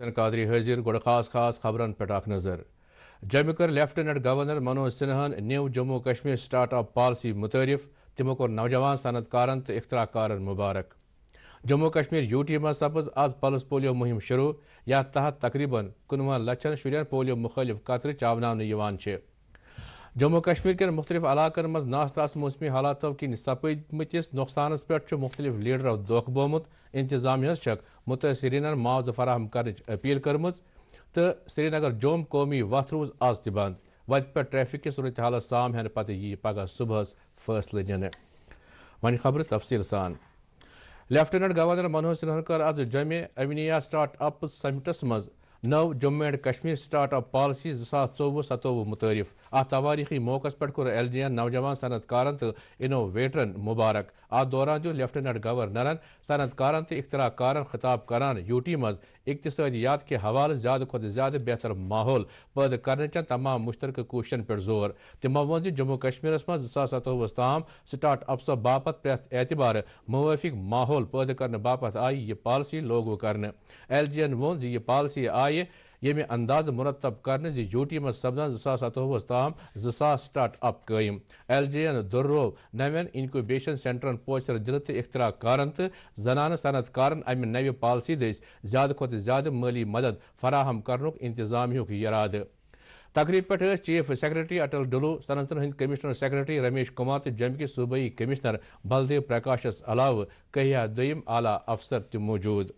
हसन कादरी हजिर गुड़ खास खास खबरन पे अख नजर जमिकर लेफ्टिनेंट गवर्नर मनोज सिन्हान new Jammu Kashmir start up policy मुतरफ तमो कोर नौजवान सनतकारन तो इख्तराकारन मुबारक जम्मू कश्मीर यू टी मज सपज आज पलस पोलियो मुहिम शुरू या तहत तकरीबन कनवन लचन शुरन पोलियो मुखलिफ कतर चावन जम्मू कश्मीर कन मुख्तलिफ इलाकन मज नास्तास मौसमी हालातों कन सपदमतिस नुकसान पे मुख्तलिफ लीडरों दोख बोमुत इंतजामिया शक مُتحد سرینگرن معاوضہٕ فراہم کرنٕچ اپیل کٔرمٕژ تہٕ سرینگر جوٚم قومی وتھ روٗز آز تہِ بنٛد وتہِ پٮ۪ٹھ ٹریفک کِس صوٗرتحالَس سام ہٮ۪نہٕ پتہٕ یِیہِ پگہہ صُبحَس فٲصلہٕ نِنہٕ وۄنۍ خبرٕ تفصیٖل سان لیفٹیننٹ گورنر منوج سنہن کٔر آز جۄمہِ امنیا سٹارٹ اپٕس سمٹس منٛز نٔو Jammu and Kashmir start up policy زٕ ساس ژوٚوُہ سَتووُہ مُتعارف اَتھ تواریٖخی موقعس پٮ۪ٹھ کوٚر ایل جی یَن نوجوان صنعت کارن تہٕ اِنوویٹرن مُبارک आ दौरान जो लेफ्टिनेंट गवर्नर सनतकार इख्तराकार खिताब करान यूटी मज इकतसादियात के हवाले ज्यादा खुद ज्यादा बेहतर माहौल पैदा कर तमाम मुश्तरक कोशन पे जोर तमो वो जम्मू कश्मीर में जो सतोवस तमाम स्टार्ट अपस बापत प्रेथ मुवफिक माहौल पद कर बापत आई यह पालसी लोगू कर एल जी एन वो यह पालसी आये ये अंदाज मुरतब कर यू टी मज सपदान जतवस तमाम जो स्टार्ट अप कयम एल जे एन दुर्रो नवन इनक्यूबेशन सेंटरन पोचर दिल तो इख्तरा कारन तो जनान सनतकार अमि नव पॉलिसी दस ज्यादा खुत ज्यादा माली मदद फराहम कर इंतजाम इरादे तकरीब पे चीफ सेक्रेटरी अटल डुलू सनतन हंद कमिश्नर सेक्रेटरी रमेश कुमार तो जम के कमिश्नर बलदेव प्रकाशस अलाव कहिया दम आला अफसर तो मौजूद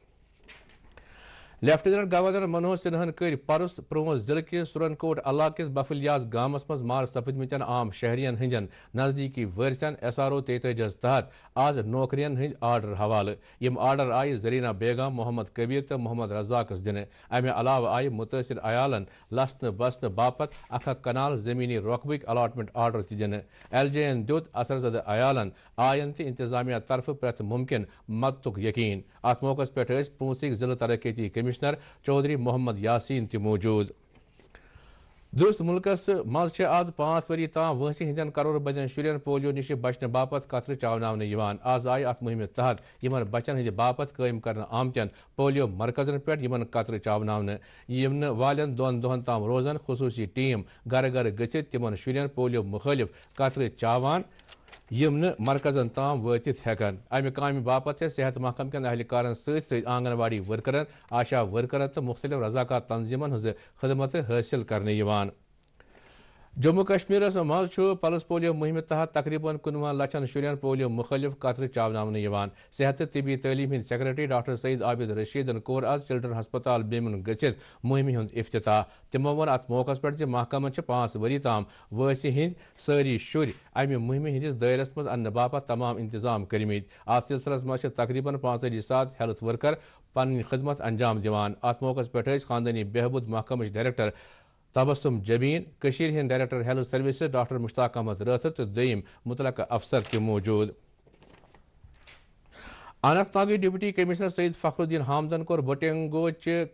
लेफ्टिनेंट गवर्नर मनोज सिन्हान कर परस प्रोंस जिले के सुरनकोट इलाक बफलियाज गामस मार सपदम आम शहरियन हिंद नजदीकी वरसन एस आर ओ तेतजस तहत आज नौकरियन हिंद आर्डर हवाल यम आर्डर आय जरीना बेगम मोहम्मद कबीर तो मोहम्मद रजाक दिन अमे अलाव आय मुतासर अयालन लसन बसन बापत अखा कनाल जमीनी रोकबिक अलाटमेंट आर्डर तिन्न एल जे एन दुत असरजद अयालन आयन तो इंतजामिया तरफ प्रथ मुमकिन मदत यकीन अत मौक पे पूंछ जिला तरक्की कमी कमिश्नर चौधरी मोहम्मद यासीन मौजूद दुरुस्त मुल्कस मज आज पांच वरी तान वहसी हंदन करोड़ बदन शुरन पोलियो नश बचने बापत कतर चावन आज आय अत मुहिम तहत इन बचन हंद बापत कायम कर आमचन पोलियो मरकजन पे इन कतर चावन यम वालन दोन दोहन रोजन खसूसी टीम घर घर गम शुरन पोलियो मुखालिफ कतर चावान मरकजन नरकजन ताम वतित हेकान अमि काम बापत सेहत महकम कन अहलकार आंगनवाड़ी वर्करन आशा वर्करन तो मुख्तलिफ रजाकार तंजीमन हज खदमत हासिल कर जम्मू कश्मीर मज पल्स पोलियो मुहिम तहत तकरीबन कनवह लचन शुन पोलियो मुखलिफ कतर चावन सेहत तबी तलीम हंद सेक्रेटरी डॉक्टर सईद आबिद रशीदन कोर आज चिल्ड्रन हस्पताल बेमन ग मुहिम हंद अफ्ताह तमो वो अत मौकस पे महकमन पाँच वरी तमाम वसी हंद सारी शुर अमि मुहिम हंदिस दायरस मज अन बापत तमाम इंतजाम करम सिलसिलस मज तकरीबन पाँच सात हेल्थ वर्कर पन खदमत अंजाम दिवान अत मौकस पे खानदानी बहबूद महकम डायरेक्टर तबसुम जमीन कशीर हिंद director health service doctor Mushtaq Ahmad Rather तो दम मुतलक अफसर तह मौजूद अनंत अनंतनाग डिप्टी कमिश्नर सईद फखरुद्दीन हामदन कौर बटेंगो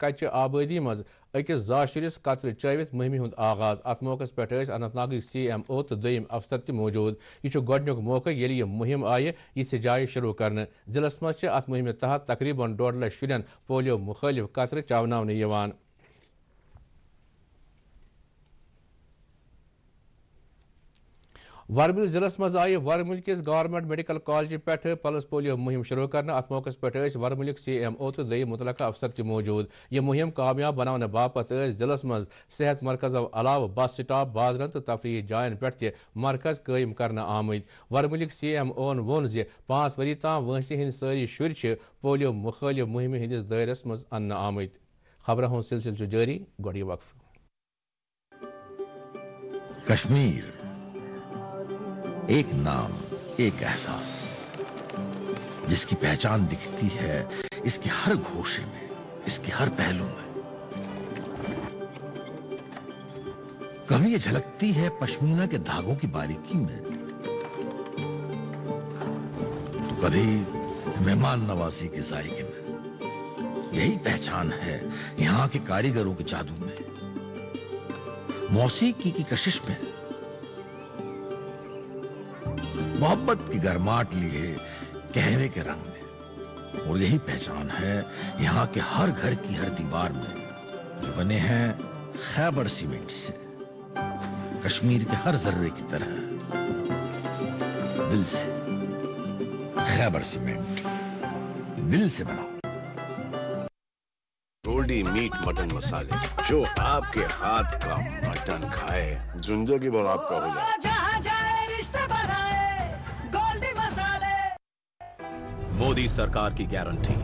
कच आबादी मज अकिस जा शुरिस कतर चवित मुहिम आगाज अत मौक पे अनंतनाग सी एम ओ तो दुम अफसर त मौजूद यह गोडनिक मौके ये यह मुहिम आये यह जाय शुरू कर जिलस मज अत मुहिम तहत तकरीबन डोड लक्ष शुरन पोलियो मुखालिफ कतर चावन वरमिल जिलस में आई वरमिल किस गवर्नमेंट मेडिकल कॉलेज पे पल्स पोलियो मुहिम शुरू कर मौक पे वरमिल सी एम ओ तो दई मुतल अफसर त मौजूद यह मुहिम कामयाब बनाने बापत जिलस में सेहत मरकजों अलाव बस स्टॉप बाजर तो तफरी जायन पे मरकज कम कर आम वरमिल सी एम ओ वो पांच वरी तम वंसि हंद सारी शुर् पोलियो मुखालिफ मुहिम हंदिस दायरस मज अन खबर हूं सिलसिल जारी गोड़ वक्फ कश्मीर एक नाम एक एहसास जिसकी पहचान दिखती है इसके हर घोषे में इसके हर पहलू में कभी ये झलकती है पश्मीना के धागों की बारीकी में तो कभी मेहमान नवाजी के जायके में यही पहचान है यहां के कारीगरों के जादू में मौसीकी की कशिश में मोहब्बत की गर्माहट लिए कहने के रंग में और यही पहचान है यहां के हर घर की हर दीवार में जो बने हैं खैबर सीमेंट से कश्मीर के हर जर्रे की तरह दिल से खैबर सीमेंट दिल से बनाओ रोडी मीट मटन मसाले जो आपके हाथ का मटन खाए की भर आपका हो जाए मोदी सरकार की गारंटी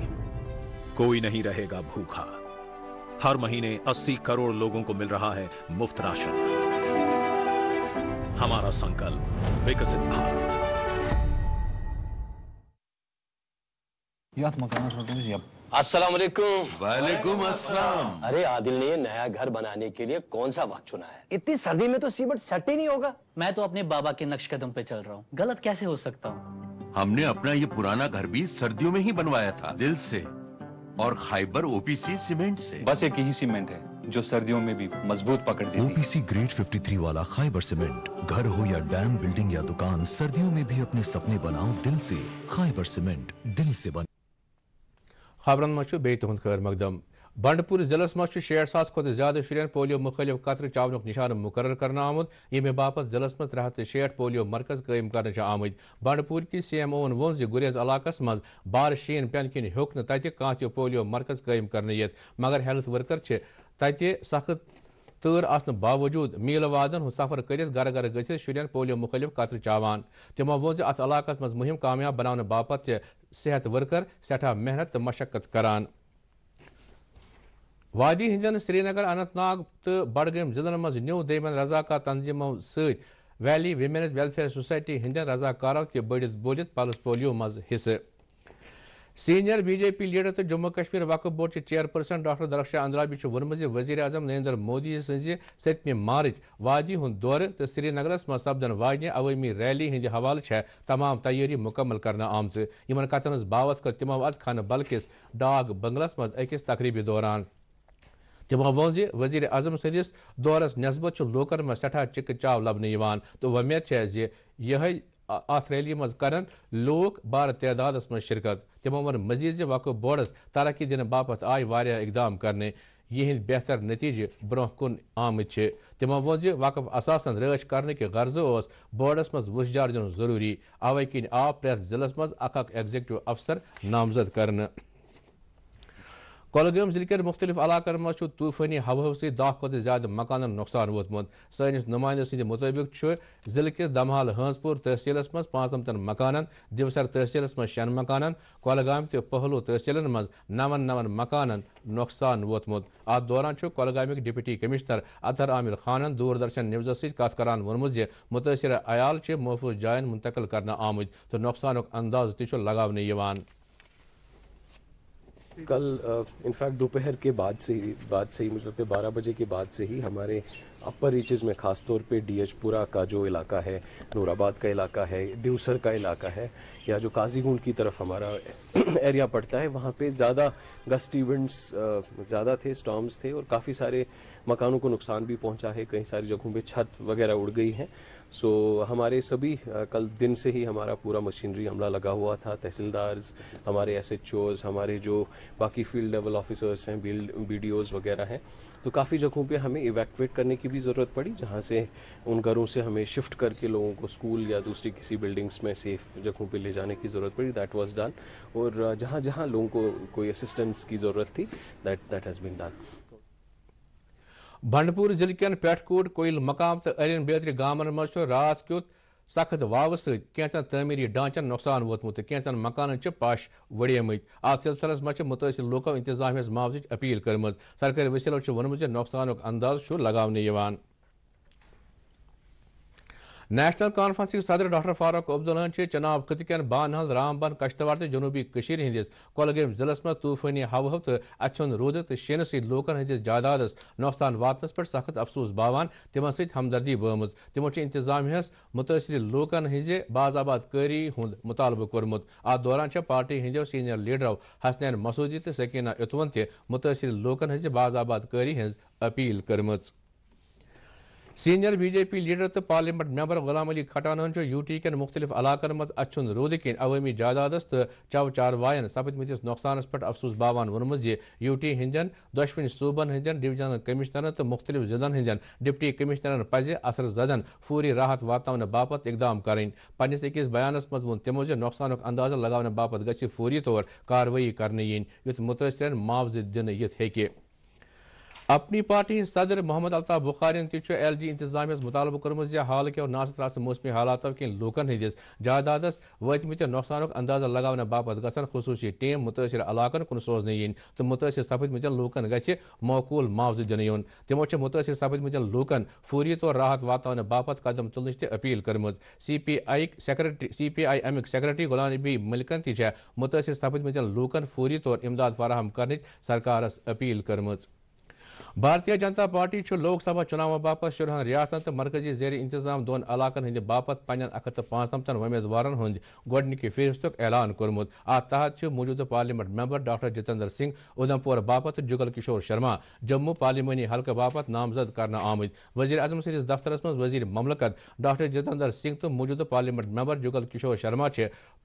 कोई नहीं रहेगा भूखा हर महीने 80 करोड़ लोगों को मिल रहा है मुफ्त राशन हमारा संकल्प विकसित भारत अस्सलाम वालेकुम अस्सलाम अरे आदिल ने नया घर बनाने के लिए कौन सा वक्त चुना है इतनी सर्दी में तो सीमेंट सट ही नहीं होगा मैं तो अपने बाबा के नक्श कदम पे चल रहा हूँ गलत कैसे हो सकता हूँ हमने अपना ये पुराना घर भी सर्दियों में ही बनवाया था दिल से और खाइबर ओपीसी सीमेंट से बस एक ही सीमेंट है जो सर्दियों में भी मजबूत पकड़ देती ओपीसी ग्रेड 53 वाला खाइबर सीमेंट घर हो या डैम बिल्डिंग या दुकान सर्दियों में भी अपने सपने बनाओ दिल से खाइबर सीमेंट दिल से बन खबर मे बेतुद खैर मकदम बंडपुर जिले मे शेर सास खुद ज्यादा शुन पोलियो मुखलिफ कतर चावनुक निशान मुकर कर आमुत यमे बापत जिलस मे त्रे हथ शेठ पोलियो मरकज कयम कर आमुत बंडपुर की सी एम ओन वोन गुरेज इलाकस मज बार शीन पेन हूं ह्योक नह ते पोलियो मरकज कयम कर मगर हेल्थ वर्कर तत सख्त तर आ बावजूद मील वादन सफर कर गर गर गि शुन पोलियो मुखलिफ कतर चावान तमो वो अत मज मुहिम कामयाब बनाने बापत सेहत वर्कर सठा मेहनत तो मशक्कत करान वादी हिंद श्रीनगर अनंत नाग तो बडगम जिलन मज न्यू दैमन रजाकार तंजीमों सैली विमेनज वेलफेयर सोसाइटी हिंद रजाकारों के बढ़ित बोलित पलस पोलियो मज हिस्से सीनियर बीजेपी लीडर तो Jammu Kashmir Waqf board chairperson doctor Darakhshan Andrabi वोनम वजी अजम नरेंद्र मोदी सतमि मार्च वादी हूं दौर तो श्रीनगर में सपदन वाजि अवमी रैली हिंद हवाल तमाम तैयारी मुकम्मल कर आमच इन कथन बावत कर तमो अद खान बल डाक बंगलस मकस तकरीबी दौरान तमो वोन वजीर अजम सदिस दौरस नस्बत लूकन मज सठा चिक चाव लबन तो वमेद यह अत रैली मज कर लूक बार तदाद मज शिरकत तमो वन मजीद वकफ बोर्डस तरक्की दिन बाप आई वारिया इकदाम कर यहद बेहतर नतीजे ब्रोह कुन आमद तमो वो वकफ असासन रच कर गर्ज बोर्डस मज वुशजार दिन जरूरी अवे कि आव प्रेथ जिलस मज अख एग्जीक्यूटिव अफसर नामजद कर کۄلگٲم ضِلعہٕ کٮ۪ن مُختٔلِف علاقن منٛز چھُ طوٗفٲنی ہوہو سۭتۍ دَہ کھۄتہٕ زیادٕ مکانن نۄقصان ووتمُت سٲنِس نُمایندٕ سٕنٛدِ مُطٲبِق چھُ ضِلعہٕ کِس دمہال ہٲنٛز پوٗر تحصیٖلس منٛز پانٛژنَمتن مکانن دِوسر تحصیٖلس منٛز شٮ۪ن مکانن کۄلگامہِ تہٕ پہلوٗ تحصیٖلن منٛز نَوَن نَوَن مکانن نۄقصان ووتمُت اَتھ دوران چھُ کۄلگامیُک ڈپٹی کمشنر اطہر عامِر خانن دوٗردرشن نِوزس سۭتۍ کَتھ کران ووٚنمُت زِ مُتٲثرٕ عیال چھِ محفوٗظ جاین مُنتقل کرنہٕ آمٕتۍ تہٕ نۄقصانُک انٛدازٕ تہِ چھُ لگاونہٕ یِوان कल इनफैक्ट दोपहर के बाद से ही बाद से ही मुझे मतलब बारह बजे के बाद से ही हमारे अपर रीचेज में खासतौर पे डीएचपुरा का जो इलाका है नूराबाद का इलाका है दिवसर का इलाका है या जो काजीगुंड की तरफ हमारा एरिया पड़ता है वहाँ पे ज़्यादा गस्ट इवेंट्स ज़्यादा थे स्टॉम्स थे और काफ़ी सारे मकानों को नुकसान भी पहुँचा है कई सारी जगहों पर छत वगैरह उड़ गई है सो so, हमारे सभी आ, कल दिन से ही हमारा पूरा मशीनरी हमला लगा हुआ था तहसीलदार्स हमारे एस हमारे जो बाकी फील्ड लेवल ऑफिसर्स हैं बी डी वगैरह हैं तो काफ़ी जगहों पे हमें इवैक्यूएट करने की भी ज़रूरत पड़ी जहाँ से उन घरों से हमें शिफ्ट करके लोगों को स्कूल या दूसरी किसी बिल्डिंग्स में सेफ जगहों पे ले जाने की ज़रूरत पड़ी दैट वाज डन और जहाँ जहाँ लोगों को कोई असिस्टेंस की ज़रूरत थी that that has been done Bandipur जिल कूट कोयल मकाम तो अरन बेतर गामन मज रात क्यों सख्त वाव सैंचन तमीरी डांचन नुकसान वोमुत कैंचन मकान पश वड़ेम अत सिलसिल मे मुतिर लूको इंतजाम मावज अपील करम सरकारी वसीलों वोमुत नुकसान अंदाज लगने नेशनल कॉन्फ्रेंस सदर डॉक्टर फारूक अब्दुलन चनाब कैन बान रामबन कश्तवार तो जनूबी हंदिस कलगम जिलस में तूफानी हव तो अच्छन रूद तो शीन सोकन हंदिस जायदाद नुकसान वातन पे सख्त अफसूस बावान तम हमदर्दी बम तमो इंतजाम मुतासर लूकन हज बाजाबाद कारी हूं मुतालबह कोर्मुत दौरान पार्टी हंदो सीनियर लीडरों हसनैन मसूदी तो सकीना इतवन ततासर लूकन हज बाजाबाद कारी हज अपील कर्म सीनियर बीजेपी लीडर तो पार्लियामेंट मेम्बर गुलाम अली खटानन यू टी कन मुख्तलिफ इलाकन मज अच्छुन रूद कें अवमी जायदादस तो चव चारवायन सपदमतिस नुकसान पे अफसोस बावान वोनम यू टी हंदन सूबन हंदन डिवीजन कमिश्नर तो मुख्तलिफ जिलन हंदन डिप्टी कमिश्नर पजे असर जदन फूरी राहत वातवन बाप इकदाम कर पिस अकिस बयान मज वो तमो नुकसान अंदाजा लगन बापत गूरी तौर कार्रवाई कर मुतासर मुआवजे दिन हे अपनी पार्टी सदर मोहम्मद अलता बुखार एल जी इंतजाम मुतालबह कर्मज हाल के नासत रास मौसमी हालात लूकन हंदिस जायदाद वतमत नुकसान अंदाजा लगाना बापत गसन टीम मुतासर इलाकन कुन सोजन इन तो मुतासर सपदमत लूकन गकूल मुआवजे दिन यून तमो मुतासर सपदम लूकन फूरी तौर राहत वाने बापत कदम तुलन अपील कर्म C P I सक्रटरी C P I अमिक सक्रटरी गुला नबी मलिकन तह मुतासर सपदमत लूकन फूरी तौर इमदाद फराहम कर सरकार अपील कर्म भारतीय जनता पार्टी लोकसभा चुनाव बापत शुरह रियासत मरकजी जेर इंतजाम दोन इलाकन हंद बापत पन्न अख पांचन गोडनिक फहरिस्त ऐलान कर्मुत अहत तहत मौजूद parliament member doctor Jitendra Singh Udhampur बापत जुगल किशोर शर्मा जम्मू पार्लिमानी हल्क बापत नामजद कर आमित वजी अजम सफ्तर दफ्तरस मज वजी ममलकत डॉक्टर जितेंद्र सिंह तो मौजूद parliament member Jugal Kishore Sharma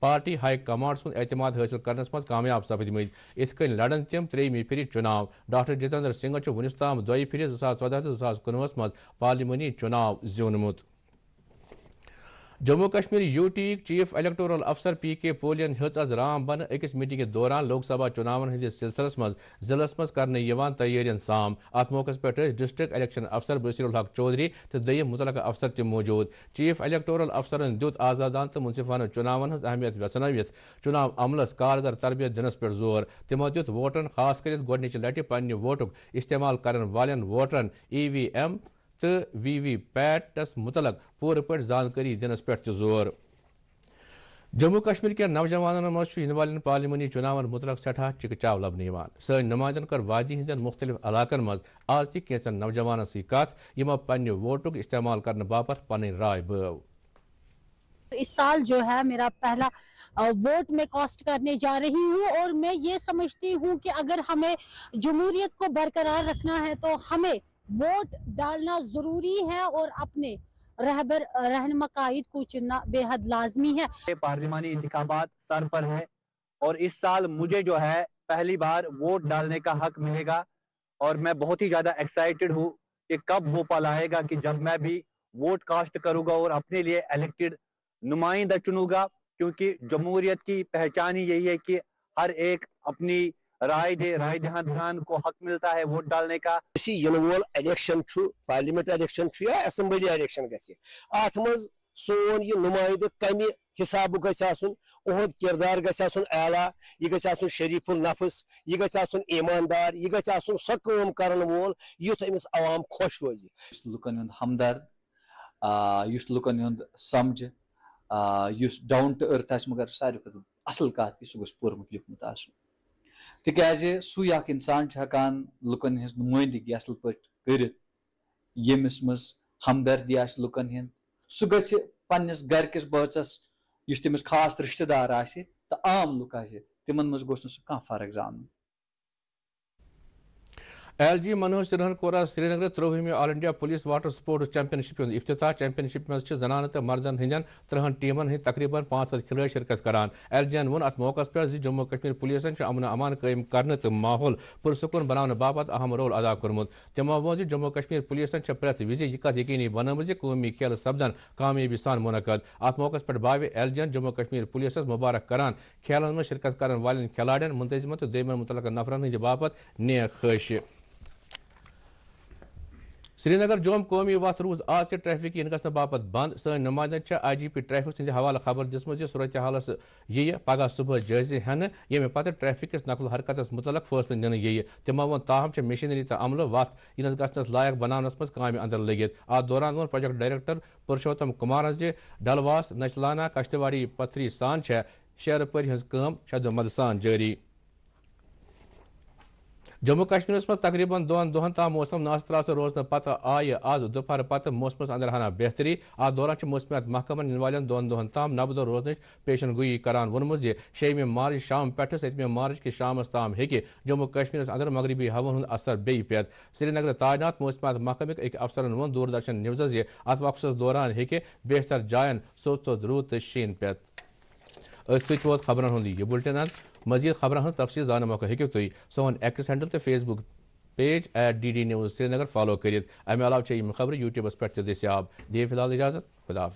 party high command सतमाद हासिल करने मज कामयाब सपदम इथ कड़न तम त्रेमी फिर चुनाव डॉक्टर जितेंद्र सिंह वनस وُنِس تام دۄیہِ پھِرِ زٕ ساس ژۄداہ تہٕ زٕ ساس کُنوُہَس منٛز پارلِمٲنی چُناو زیوٗنمُت Jammu Kashmir UT chief electoral अफसर पी के पोलियन हज राम बन अकिस मीटिंग के दौरान लोकसभा चुनाव हंदिस सिलसिलस में जिलस में कर तैयारियों साम अत मौक पे डिस्ट्रिक इलेक्शन अफसर बशीरुल हक चौधरी तो दम मुतल अफसर त मौजूद चीफ इलेक्टोरल अफसर दुत आजादान तो मुनसिफान चुनाव अहमियत वसन चुनाव अमलस कारगर तरबियत दिनस पे जोर तमो दुत वोटन खासकर कर लटि पन्ह इस्तेमाल कर वाले वोटरन ई वी एम तो वी वी पैटस मुतल पूरे पे जानकारी दिन पे जोर जम्मू कश्मीर के नौजवानों मन वाले पार्लिमानी चुनाव मुतल सठा चिकचाव लबान सुमाइंदन कर वादी हंदन मुख्त इलाकन मज आज तैचन नौजवान सत यो पे वोटक इस्तेमाल कर बाप पी राय बव इस साल जो है मेरा पहला वोट में कास्ट करने जा रही हूँ और मैं ये समझती हूँ कि अगर हमें जमहूरियत को बरकरार रखना है तो हमें वोट डालना जरूरी है और अपने रहबर रहनमा कायद को चुनना बेहद लाजमी है पार्लिमानी इंतबात सर पर है और इस साल मुझे जो है पहली बार वोट डालने का हक मिलेगा और मैं बहुत ही ज्यादा एक्साइटेड हूँ कि कब वो पल आएगा कि जब मैं भी वोट कास्ट करूंगा और अपने लिए इलेक्टेड नुमाइंदा चुनूंगा क्योंकि जमहूरियत की पहचान ही यही है कि हर एक अपनी राय दे राय जहां दहान को हक मिलता है वोट डालने का इन वोल इलेक्शन पार्लियामेंट इलेक्शन या असम्बली इलेक्शन गत मज सोन यह नुमाइंद कम हिसाब गहुद किरदार गला यह गुन शरीफ नफस यह गुन ईमानदार यह गुन सो कम कर वोल युथ अमिस तो आवाम खोश रोज लुकन हमदर्द लुकन समझ डाउन टू अर्थ मगर सारे खुद असल कत कि सह गूर्मुत लिखमुत तिकाज सू हकान लुकन हज नुमाइंदगी असल पे कर यमिस मज हमदर्दी लुकन हिंद सह ग पन्नस गरकिस बचस यस तमिस खास रिश्तेदार आम लुक आमन मज गो फर्क जान एल जी मनोज सिन्हन कोर श्रीनगर त्रुहम all India police water sports championship हूं अफ्ताह चैंपियनशिप मे जनान तो मर्दन हंदन त्रहन टीमन हिंद तकरीबन पांच हज खिलड़ी शिरकत करान एल जी वोन अत मौक पे जम्मू कश्मीर पुलिसन अमन अमान कैम कर माहौल पुरसकून बनाने बाबत अहम रोल अदा कर्मुत तमो वो जम्मू कश्मीर पुलिसन प्रेत वि यह कत यकी बनम कौमी खेल सपदन कामयाबी सान मुनद अत मौक पे बाव L G Jammu Kashmir police मुबारक करान खेलन में शिरकत कर वाले खिलाड़ियों मुंतजमन तो दमन मुतल नफरन हंद बाबत नेक खश श्रीनगर जोम कौमी वत रूज आज ट्रैफिक इन गन बाप बंद सन नुमाइंद आई जी पी ट्रैफिक सद हवाल खबर दिसम सूरत हालस ये पगह सुबह जायजे हेन ये पे ट्रैफिक नकल हरकत मुतल फैसल दिन ये तमो वो ताहम मशीनरी तो अमल वत इन गस लायक बनान मज काम अंदर लगे आ दौरान वो प्रोजेक्ट डायरेक्टर पुरुषोत्तम कुमार डलवास नचलाना कश्तवाड़ी पथरी सान शहर परी हम मद सान जारी जम्मू कश्मीर में तकरीबन दोन दोहन तम मौसम नाश से रोजन पत् आय आज दोपहर पत् मौसम अंदर हाना बेहतरी अ दौरान मौसमियात महकम इन वाले दोन दोहन तम नबद रोजन पेशन गुई करान वोनमुत शेम मार्च शाम पे सतम मार्च कि शाम तम हे जम्मू कश्मीर अंदर मगरबी हवन हूं असर बे पे श्रीनगर तैनात मौसमियात महकमिक एक अफसर वो दूरदर्शन न्यूज अत वक्स दौरान हे बेहतर जायन सोत रूद तो शीन पे अथ वो खबर हूँ यह बुलटिन मजीद खबर हूँ तफसील जान मौका हूँ तुम सोन एक्स हैंडल तो Facebook page at D D news Srinagar follow करम यूट्यूबस पे दस्याब दिए फिलहाल इजाजत खुदा